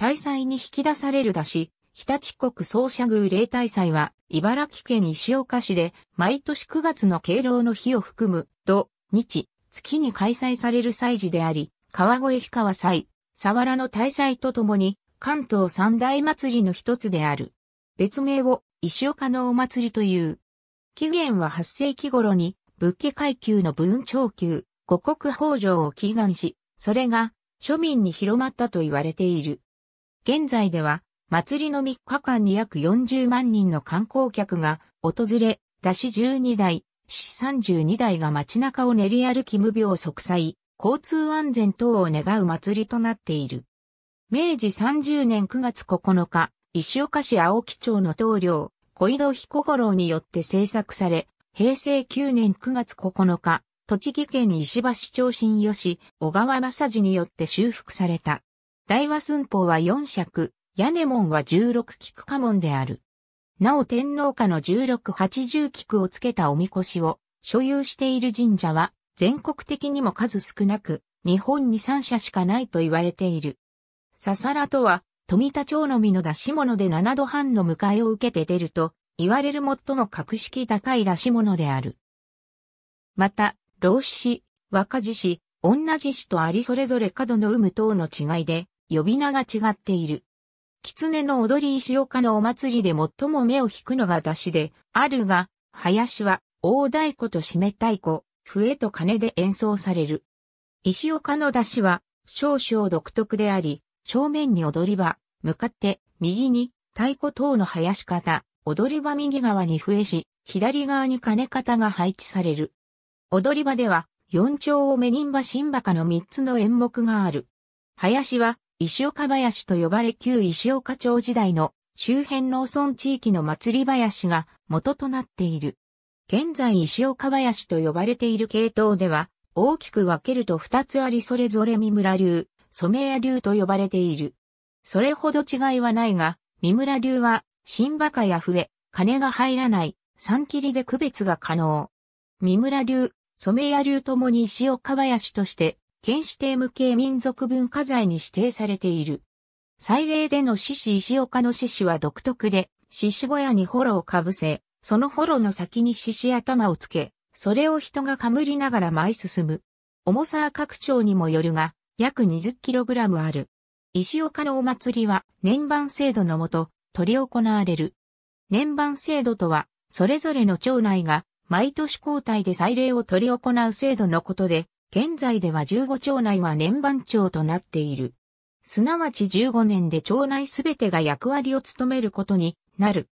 大祭に引き出されるだし、日立国総社宮霊大祭は、茨城県石岡市で、毎年9月の敬老の日を含む、土、日、月に開催される祭事であり、川越氷川祭、佐原の大祭とともに、関東三大祭りの一つである。別名を、石岡のお祭りという。起源は8世紀頃に、仏家階級の文長級、五国法上を祈願し、それが、庶民に広まったと言われている。現在では、祭りの3日間に約40万人の観光客が訪れ、出し12台、市32台が街中を練り歩き無病息災、交通安全等を願う祭りとなっている。明治30年9月9日、石岡市青木町の棟梁、小井戸彦五郎によって制作され、平成9年9月9日、栃木県石橋町新吉、小川正治によって修復された。大和寸法は4尺、屋根門は16菊家門である。なお天皇家の16八十菊をつけたおみこしを所有している神社は全国的にも数少なく、日本に3社しかないと言われている。ささらとは、富田町の実の出し物で7度半の迎えを受けて出ると、言われる最も格式高い出し物である。また、老子、若子子、女子子とありそれぞれ角の有無等の違いで、呼び名が違っている。狐の踊り石岡のお祭りで最も目を引くのが出汁で、あるが、林は、大太鼓と締め太鼓、笛と鐘で演奏される。石岡の出汁は、少々独特であり、正面に踊り場、向かって、右に、太鼓等の林方、踊り場右側に笛し、左側に鐘方が配置される。踊り場では、四丁をメ人ン新馬ンの三つの演目がある。林は、石岡林と呼ばれ旧石岡町時代の周辺農村地域の祭り林が元となっている。現在石岡林と呼ばれている系統では、大きく分けると二つありそれぞれ三村流、染谷流と呼ばれている。それほど違いはないが、三村流は、新馬鹿や笛、金が入らない、三切りで区別が可能。三村流、染谷流ともに石岡林として県指定無形民族文化財に指定されている。祭礼での獅子石岡の獅子は独特で、獅子小屋にホロをかぶせ、そのホロの先に獅子頭をつけ、それを人がかむりながら舞い進む。重さは各町にもよるが、約 20kg ある。石岡のお祭りは年番制度のもと、取り行われる。年番制度とは、それぞれの町内が毎年交代で祭礼を取り行う制度のことで、現在では15町内は年番町となっている。すなわち15年で町内すべてが役割を務めることになる。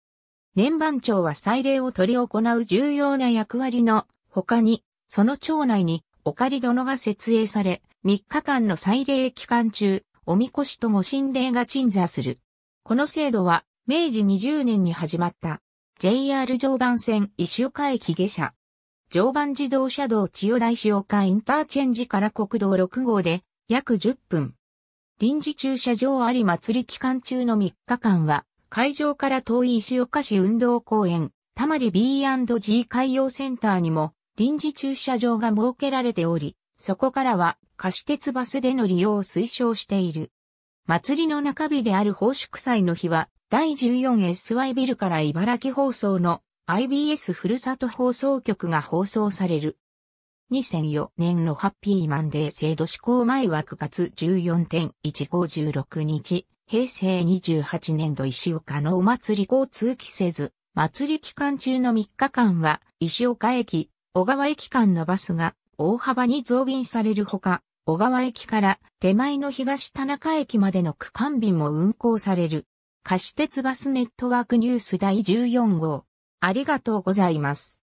年番町は祭礼を取り行う重要な役割の他に、その町内にお借り殿が設営され、3日間の祭礼期間中、おみこしとご神霊が鎮座する。この制度は、明治20年に始まった。JR 常磐線石岡駅下車。常磐自動車道千代台塩岡インターチェンジから国道6号で約10分。臨時駐車場あり祭り期間中の3日間は、会場から遠い石岡市運動公園、たまり B&G 海洋センターにも臨時駐車場が設けられており、そこからは貸し鉄バスでの利用を推奨している。祭りの中日である宝祝祭の日は、第 14SY ビルから茨城放送の IBS ふるさと放送局が放送される。2004年のハッピーマンデー制度施行前は9月1 4 1 5 6日、平成28年度石岡のお祭り交通期せず、祭り期間中の3日間は、石岡駅、小川駅間のバスが大幅に増便されるほか、小川駅から手前の東田中駅までの区間便も運行される。貸し鉄バスネットワークニュース第14号。ありがとうございます。